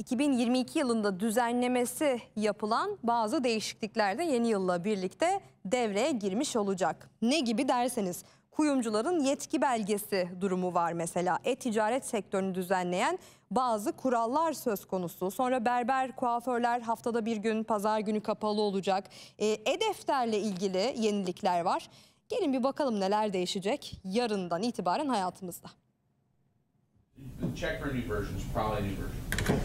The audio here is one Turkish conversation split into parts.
2022 yılında düzenlemesi yapılan bazı değişiklikler de yeni yılla birlikte devreye girmiş olacak. Ne gibi derseniz kuyumcuların yetki belgesi durumu var mesela. E-ticaret sektörünü düzenleyen bazı kurallar söz konusu. Sonra berber, kuaförler haftada bir gün, pazar günü kapalı olacak. E, e-defterle ilgili yenilikler var. Gelin bir bakalım neler değişecek yarından itibaren hayatımızda. Check for new versions, probably new version.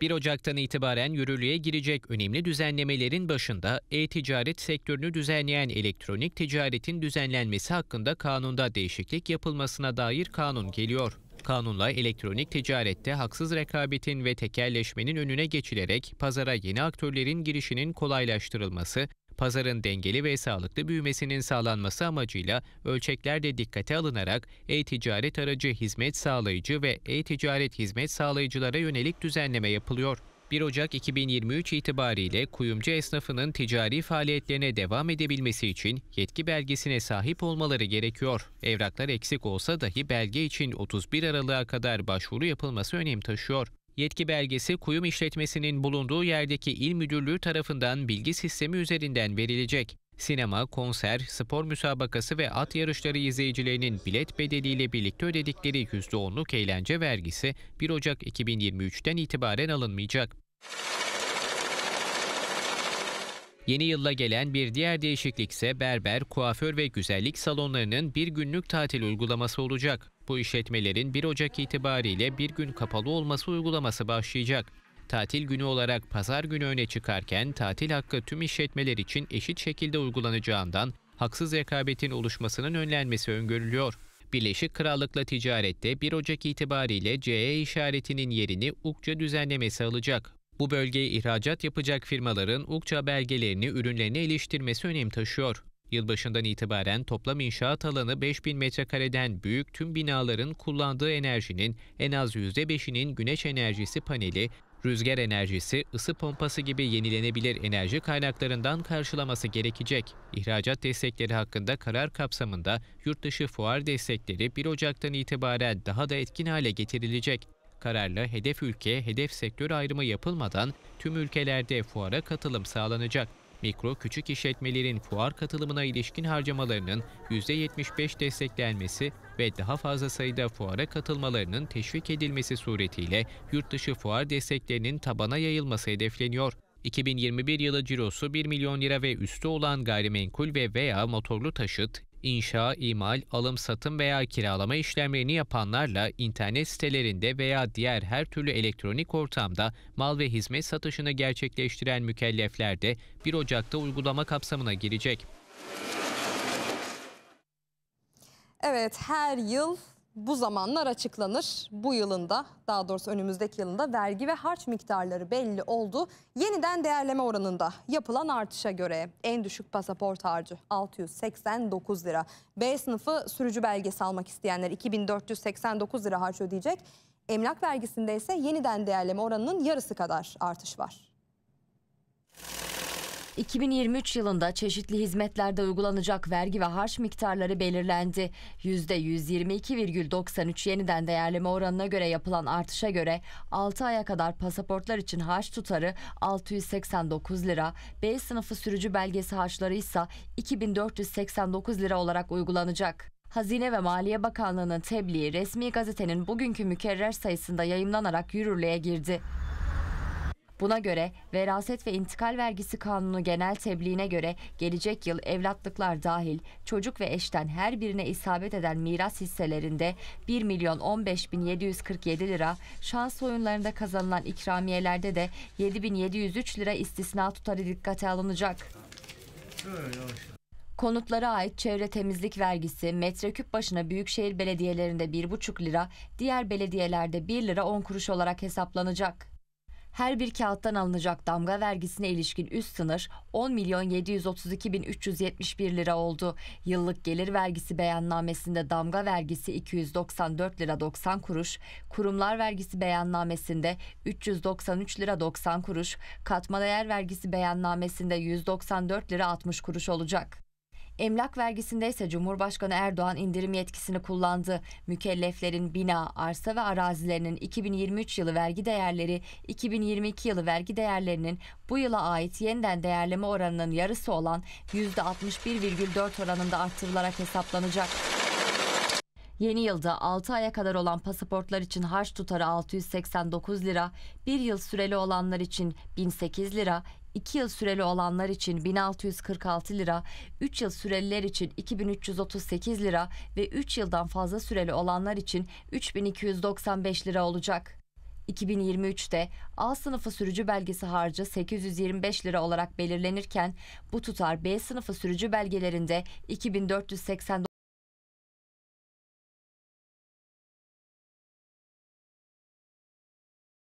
1 Ocak'tan itibaren yürürlüğe girecek önemli düzenlemelerin başında e-ticaret sektörünü düzenleyen elektronik ticaretin düzenlenmesi hakkında kanunda değişiklik yapılmasına dair kanun geliyor. Kanunla elektronik ticarette haksız rekabetin ve tekelleşmenin önüne geçilerek pazara yeni aktörlerin girişinin kolaylaştırılması, Pazarın dengeli ve sağlıklı büyümesinin sağlanması amacıyla ölçeklerde dikkate alınarak e-ticaret aracı hizmet sağlayıcı ve e-ticaret hizmet sağlayıcılara yönelik düzenleme yapılıyor. 1 Ocak 2023 itibariyle kuyumcu esnafının ticari faaliyetlerine devam edebilmesi için yetki belgesine sahip olmaları gerekiyor. Evraklar eksik olsa dahi belge için 31 Aralık'a kadar başvuru yapılması önem taşıyor. Yetki belgesi kuyum işletmesinin bulunduğu yerdeki il müdürlüğü tarafından bilgi sistemi üzerinden verilecek. Sinema, konser, spor müsabakası ve at yarışları izleyicilerinin bilet bedeliyle birlikte ödedikleri %10'luk eğlence vergisi 1 Ocak 2023'ten itibaren alınmayacak. Yeni yılla gelen bir diğer değişiklik ise berber, kuaför ve güzellik salonlarının bir günlük tatil uygulaması olacak. Bu işletmelerin 1 Ocak itibariyle bir gün kapalı olması uygulaması başlayacak. Tatil günü olarak pazar günü öne çıkarken tatil hakkı tüm işletmeler için eşit şekilde uygulanacağından haksız rekabetin oluşmasının önlenmesi öngörülüyor. Birleşik Krallık'la ticarette 1 Ocak itibariyle CE işaretinin yerini UKÇA düzenlemesi alacak. Bu bölgeye ihracat yapacak firmaların UKÇA belgelerini ürünlerine iliştirmesi önem taşıyor. Yılbaşından itibaren toplam inşaat alanı 5000 metrekareden büyük tüm binaların kullandığı enerjinin en az %5'inin güneş enerjisi paneli, rüzgar enerjisi, ısı pompası gibi yenilenebilir enerji kaynaklarından karşılaması gerekecek. İhracat destekleri hakkında karar kapsamında yurtdışı fuar destekleri 1 Ocak'tan itibaren daha da etkin hale getirilecek. Kararla hedef ülke, hedef sektör ayrımı yapılmadan tüm ülkelerde fuara katılım sağlanacak mikro küçük işletmelerin fuar katılımına ilişkin harcamalarının %75 desteklenmesi ve daha fazla sayıda fuara katılmalarının teşvik edilmesi suretiyle yurtdışı fuar desteklerinin tabana yayılması hedefleniyor. 2021 yılı cirosu 1 milyon lira ve üstü olan gayrimenkul ve veya motorlu taşıt, inşa, imal, alım, satım veya kiralama işlemlerini yapanlarla internet sitelerinde veya diğer her türlü elektronik ortamda mal ve hizmet satışını gerçekleştiren mükellefler de 1 Ocak'ta uygulama kapsamına girecek. Evet her yıl bu zamanlar açıklanır. Bu yılında daha doğrusu önümüzdeki yılında vergi ve harç miktarları belli oldu. Yeniden değerleme oranında yapılan artışa göre en düşük pasaport harcı 689 lira. B sınıfı sürücü belgesi almak isteyenler 2489 lira harç ödeyecek. Emlak vergisinde ise yeniden değerleme oranının yarısı kadar artış var. 2023 yılında çeşitli hizmetlerde uygulanacak vergi ve harç miktarları belirlendi. %122,93 yeniden değerleme oranına göre yapılan artışa göre 6 aya kadar pasaportlar için harç tutarı 689 lira, B sınıfı sürücü belgesi harçları ise 2489 lira olarak uygulanacak. Hazine ve Maliye Bakanlığı'nın tebliği resmi gazetenin bugünkü mükerrer sayısında yayımlanarak yürürlüğe girdi. Buna göre veraset ve intikal vergisi kanunu genel tebliğine göre gelecek yıl evlatlıklar dahil çocuk ve eşten her birine isabet eden miras hisselerinde 1 milyon 15 bin 747 lira, şans oyunlarında kazanılan ikramiyelerde de 7703 lira istisna tutarı dikkate alınacak. Konutlara ait çevre temizlik vergisi metreküp başına büyükşehir belediyelerinde 1,5 lira, diğer belediyelerde 1 lira 10 kuruş olarak hesaplanacak her bir kağıttan alınacak damga vergisine ilişkin üst sınır 10 milyon 732 bin 371 lira oldu. Yıllık gelir vergisi beyannamesinde damga vergisi 294 lira 90 kuruş, kurumlar vergisi beyannamesinde 393 lira 90 kuruş, katma değer vergisi beyannamesinde 194 lira 60 kuruş olacak. Emlak vergisinde ise Cumhurbaşkanı Erdoğan indirim yetkisini kullandı. Mükelleflerin bina, arsa ve arazilerinin 2023 yılı vergi değerleri, 2022 yılı vergi değerlerinin bu yıla ait yeniden değerleme oranının yarısı olan %61,4 oranında artırılarak hesaplanacak. Yeni yılda 6 aya kadar olan pasaportlar için harç tutarı 689 lira, 1 yıl süreli olanlar için 1008 lira, 2 yıl süreli olanlar için 1646 lira, 3 yıl süreliler için 2338 lira ve 3 yıldan fazla süreli olanlar için 3295 lira olacak. 2023'te A sınıfı sürücü belgesi harcı 825 lira olarak belirlenirken bu tutar B sınıfı sürücü belgelerinde 2489